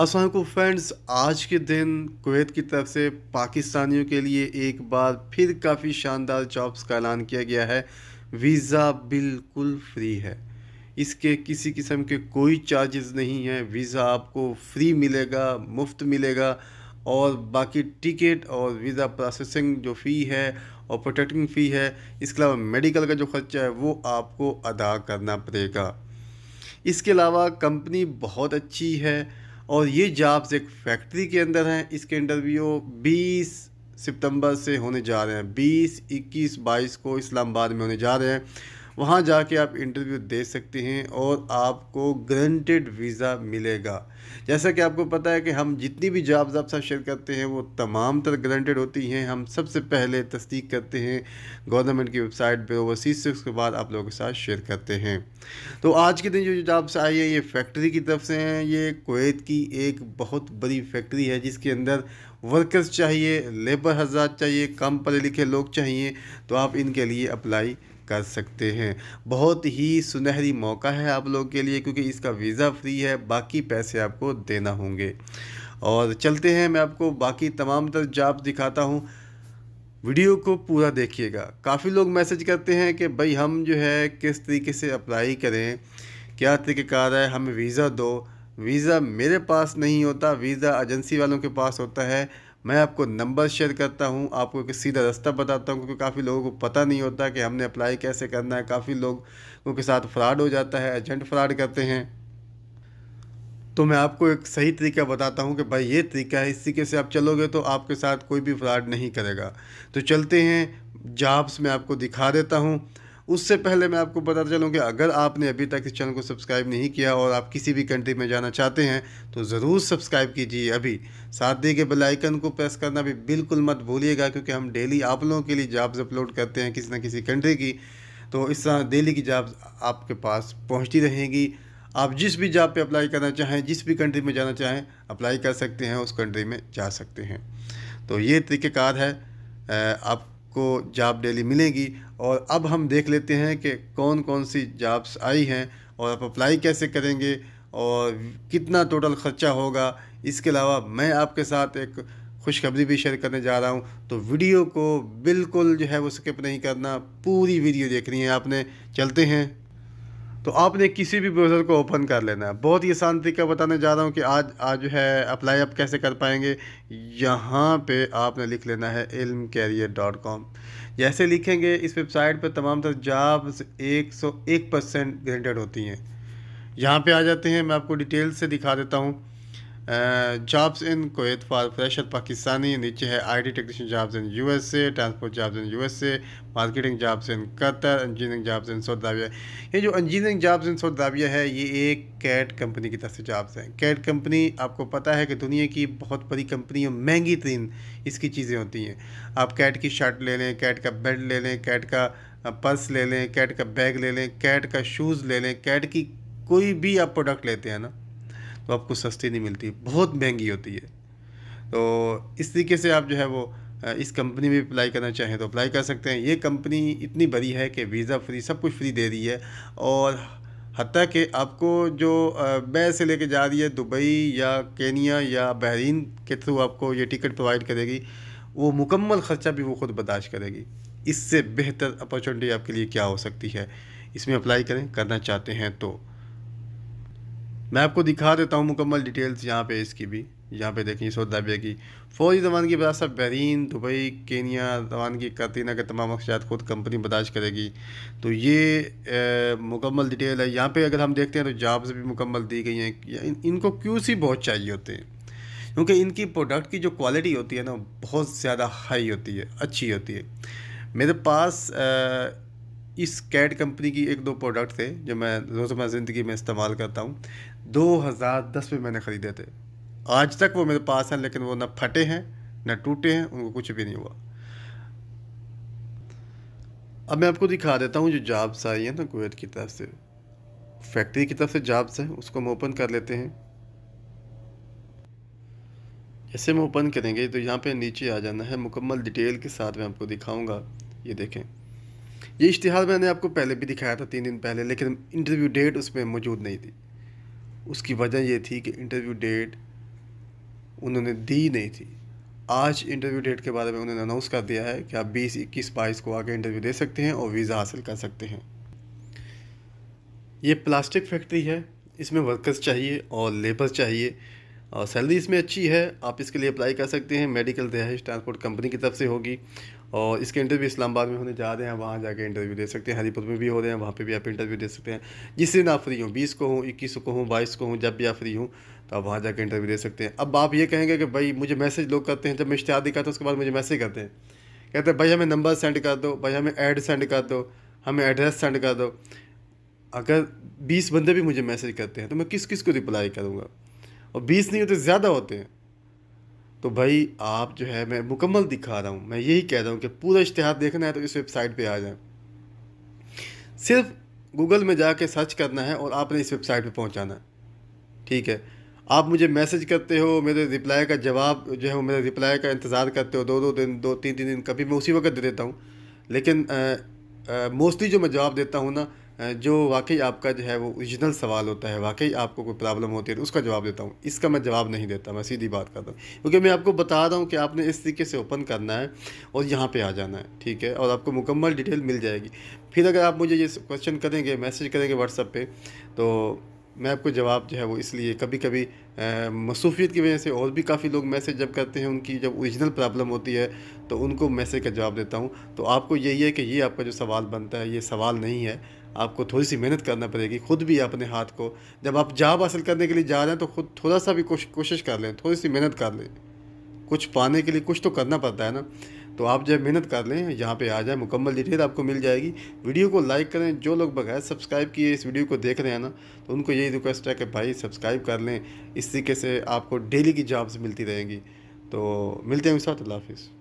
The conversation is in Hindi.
असलम फ्रेंड्स आज के दिन कुवैत की तरफ से पाकिस्तानियों के लिए एक बार फिर काफ़ी शानदार जॉब्स का ऐलान किया गया है वीज़ा बिल्कुल फ्री है इसके किसी किस्म के कोई चार्जेस नहीं है वीज़ा आपको फ्री मिलेगा मुफ्त मिलेगा और बाकी टिकट और वीज़ा प्रोसेसिंग जो फ़ी है और प्रोटेक्टिंग फ़ी है इसके अलावा मेडिकल का जो खर्चा है वो आपको अदा करना पड़ेगा इसके अलावा कंपनी बहुत अच्छी है और ये जॉब्स एक फैक्ट्री के अंदर हैं इसके इंटरव्यू बीस सितंबर से होने जा रहे हैं बीस इक्कीस बाईस को इस्लामाबाद में होने जा रहे हैं वहाँ जाके आप इंटरव्यू दे सकते हैं और आपको ग्रंटेड वीज़ा मिलेगा जैसा कि आपको पता है कि हम जितनी भी जॉब्स आप साथ शेयर करते हैं वो तमाम तर ग्रंटेड होती हैं हम सबसे पहले तस्दीक करते हैं गवर्नमेंट की वेबसाइट पर ओवरसीज से उसके बाद आप लोगों के साथ शेयर करते हैं तो आज के दिन जो जॉब्स आई है ये फैक्ट्री की तरफ से हैं ये कोवैत की एक बहुत बड़ी फैक्ट्री है जिसके अंदर वर्कर्स चाहिए लेबर हजार चाहिए कम पढ़े लिखे लोग चाहिए तो आप इनके लिए अप्लाई कर सकते हैं बहुत ही सुनहरी मौका है आप लोग के लिए क्योंकि इसका वीज़ा फ्री है बाकी पैसे आपको देना होंगे और चलते हैं मैं आपको बाकी तमाम तर जॉब दिखाता हूँ वीडियो को पूरा देखिएगा काफ़ी लोग मैसेज करते हैं कि भाई हम जो है किस तरीके से अप्लाई करें क्या तरीक़ेकार है हमें वीज़ा दो वीज़ा मेरे पास नहीं होता वीज़ा एजेंसी वालों के पास होता है मैं आपको नंबर शेयर करता हूँ आपको एक सीधा रास्ता बताता हूँ क्योंकि काफ़ी लोगों को पता नहीं होता कि हमने अप्लाई कैसे करना है काफ़ी लोगों के साथ फ्रॉड हो जाता है एजेंट फ्रॉड करते हैं तो मैं आपको एक सही तरीका बताता हूँ कि भाई ये तरीका है इस तरीके से आप चलोगे तो आपके साथ कोई भी फ्रॉड नहीं करेगा तो चलते हैं जॉब्स में आपको दिखा देता हूँ उससे पहले मैं आपको बताता तो चलूँ कि अगर आपने अभी तक इस चैनल को सब्सक्राइब नहीं किया और आप किसी भी कंट्री में जाना चाहते हैं तो ज़रूर सब्सक्राइब कीजिए अभी साथ दिए गए बेलाइकन को प्रेस करना भी बिल्कुल मत भूलिएगा क्योंकि हम डेली आप लोगों के लिए जॉब्स अपलोड करते हैं किसी ना किसी कंट्री की तो इस तरह डेली की जॉब्स आपके पास पहुँचती रहेंगी आप जिस भी जॉब पर अप्लाई करना चाहें जिस भी कंट्री में जाना चाहें अप्लाई कर सकते हैं उस कंट्री में जा सकते हैं तो ये तरीक़ेकार है आप को जॉब डेली मिलेगी और अब हम देख लेते हैं कि कौन कौन सी जॉब्स आई हैं और आप अप्लाई कैसे करेंगे और कितना टोटल ख़र्चा होगा इसके अलावा मैं आपके साथ एक खुशखबरी भी शेयर करने जा रहा हूँ तो वीडियो को बिल्कुल जो है वो स्किप नहीं करना पूरी वीडियो देखनी है आपने चलते हैं तो आपने किसी भी ब्राउज़र को ओपन कर लेना है बहुत ही आसान तरीका बताने जा रहा हूँ कि आज आज जो है अप्लाई आप कैसे कर पाएंगे यहाँ पे आपने लिख लेना है इल्म कैरियर डॉट कॉम जैसे लिखेंगे इस वेबसाइट पर तमाम तरह जॉब्स एक सौ एक परसेंट ग्रेंटेड होती हैं यहाँ पे आ जाते हैं मैं आपको डिटेल से दिखा देता हूँ जॉब्स इन कोत फॉर फ्रेशर पाकिस्तानी नीचे है IT technician jobs in USA transport jobs in USA marketing jobs in Qatar engineering jobs in Saudi ये जो इंजीनियरिंग जॉब्स इन सऊदी है ये एक कैट कंपनी की तरफ से जॉब्स हैं कैट कंपनी आपको पता है कि दुनिया की बहुत बड़ी कंपनी और महंगी तरीन इसकी चीज़ें होती हैं आप कैट की शर्ट ले लें कैट का बेल्ट ले लें कैट का पर्स ले लें कैट का बैग ले लें कैट का शूज़ ले लें कैट की कोई भी आप प्रोडक्ट लेते हैं ना तो आपको सस्ती नहीं मिलती बहुत महंगी होती है तो इस तरीके से आप जो है वो इस कंपनी में अप्लाई करना चाहें तो अप्लाई कर सकते हैं ये कंपनी इतनी बड़ी है कि वीज़ा फ्री सब कुछ फ्री दे रही है और हती कि आपको जो बै से लेके जा रही है दुबई या केनिया या बहरीन के थ्रू आपको ये टिकट प्रोवाइड करेगी वो मुकम्मल ख़र्चा भी वो ख़ुद बर्दाश्त करेगी इससे बेहतर अपॉर्चुनिटी आपके लिए क्या हो सकती है इसमें अप्लाई करें करना चाहते हैं तो मैं आपको दिखा देता हूँ मुकम्मल डिटेल्स यहाँ पे इसकी भी यहाँ पे देखें सऊद अरबिया की फ़ौजी जबान की बरासत बहरीन दुबई केनिया जवान की कतरीना के तमाम अख्तियात खुद कंपनी बर्दाश्त करेगी तो ये मुकम्मल डिटेल है यहाँ पे अगर हम देखते हैं तो जॉब्स भी मुकम्मल दी गई हैं इन, इनको सी बहुत चाहिए होते हैं क्योंकि इनकी प्रोडक्ट की जो क्वालिटी होती है ना बहुत ज़्यादा हाई होती है अच्छी होती है मेरे पास इस कैट कंपनी की एक दो प्रोडक्ट थे जो मैं रोजमर ज़िंदगी में इस्तेमाल करता हूँ 2010 में मैंने ख़रीदे थे आज तक वो मेरे पास हैं लेकिन वो ना फटे हैं ना टूटे हैं उनको कुछ भी नहीं हुआ अब मैं आपको दिखा देता हूँ जो जॉब्स आई हैं ना कुवैत की तरफ से फैक्ट्री की तरफ से जॉब्स हैं उसको हम ओपन कर लेते हैं जैसे हम ओपन करेंगे तो यहाँ पे नीचे आ जाना है मुकम्मल डिटेल के साथ मैं आपको दिखाऊंगा ये देखें ये इश्तहार मैंने आपको पहले भी दिखाया था तीन दिन पहले लेकिन इंटरव्यू डेट उसमें मौजूद नहीं थी उसकी वजह ये थी कि इंटरव्यू डेट उन्होंने दी नहीं थी आज इंटरव्यू डेट के बारे में उन्होंने अनाउंस कर दिया है कि आप बीस इक्कीस बाईस को आगे इंटरव्यू दे सकते हैं और वीज़ा हासिल कर सकते हैं ये प्लास्टिक फैक्ट्री है इसमें वर्कर्स चाहिए और लेबर चाहिए और सैलरी इसमें अच्छी है आप इसके लिए अप्लाई कर सकते हैं मेडिकल रिहाइश ट्रांसपोर्ट कंपनी की तरफ से होगी और इसके इंटरव्यू इस्लामाबाद में होने जा रहे हैं वहाँ जाके इंटरव्यू दे सकते हैं हरीपुर में भी हो रहे हैं वहाँ पे भी आप इंटरव्यू दे सकते हैं जिस दिन आप फ्री हूँ बीस को हूँ इक्कीस को हूँ बाईस को हूँ जब भी आप फ्री हूँ तो आप वहाँ जाकर इंटरव्यू दे सकते हैं अब आप ये कहेंगे कि भाई मुझे मैसेज लोग करते हैं जब मैं इश्तहार दिखाता हूँ उसके बाद मुझे मैसेज करते हैं कहते हैं भाई हमें नंबर सेंड कर दो भाई हमें ऐड सेंड कर दो हमें एड्रेस सेंड कर दो अगर बीस बंदे भी मुझे मैसेज करते हैं तो मैं किस किस को रिप्लाई करूँगा और बीस नहीं होते ज़्यादा होते हैं तो भाई आप जो है मैं मुकम्मल दिखा रहा हूँ मैं यही कह रहा हूँ कि पूरा इश्तहार देखना है तो इस वेबसाइट पे आ जाए सिर्फ गूगल में जाके सर्च करना है और आपने इस वेबसाइट पे पहुँचाना है ठीक है आप मुझे मैसेज करते हो मेरे रिप्लाई का जवाब जो है वो मेरे रिप्लाई का इंतज़ार करते हो दो दो दिन दो तीन तीन दिन कभी मैं उसी वक्त दे देता हूँ लेकिन मोस्टली जो मैं जवाब देता हूँ ना जो वाकई आपका जो है वो ओरिजिनल सवाल होता है वाकई आपको कोई प्रॉब्लम होती है तो उसका जवाब देता हूँ इसका मैं जवाब नहीं देता मैं सीधी बात करता हूँ क्योंकि मैं आपको बता रहा हूँ कि आपने इस तरीके से ओपन करना है और यहाँ पे आ जाना है ठीक है और आपको मुकम्मल डिटेल मिल जाएगी फिर अगर आप मुझे ये क्वेश्चन करेंगे मैसेज करेंगे व्हाट्सएप पर तो मैं आपको जवाब जो है वो इसलिए कभी कभी मसूफियत की वजह से और भी काफ़ी लोग मैसेज जब करते हैं उनकी जब ओरिजिनल प्रॉब्लम होती है तो उनको मैसेज का जवाब देता हूँ तो आपको यही है कि ये आपका जो सवाल बनता है ये सवाल नहीं है आपको थोड़ी सी मेहनत करना पड़ेगी खुद भी अपने हाथ को जब आप जॉब हासिल करने के लिए जा रहे हैं तो खुद थोड़ा सा भी कोशिश कर लें थोड़ी सी मेहनत कर लें कुछ पाने के लिए कुछ तो करना पड़ता है ना तो आप जो मेहनत कर लें यहाँ पे आ जाए मुकम्मल डिटेल आपको मिल जाएगी वीडियो को लाइक करें जो लोग बगैर सब्सक्राइब किए इस वीडियो को देख रहे हैं ना तो उनको यही रिक्वेस्ट है कि भाई सब्सक्राइब कर लें इस तरीके से आपको डेली की जॉब्स मिलती रहेंगी तो मिलते हैं साथ अल्लाह हाफिज़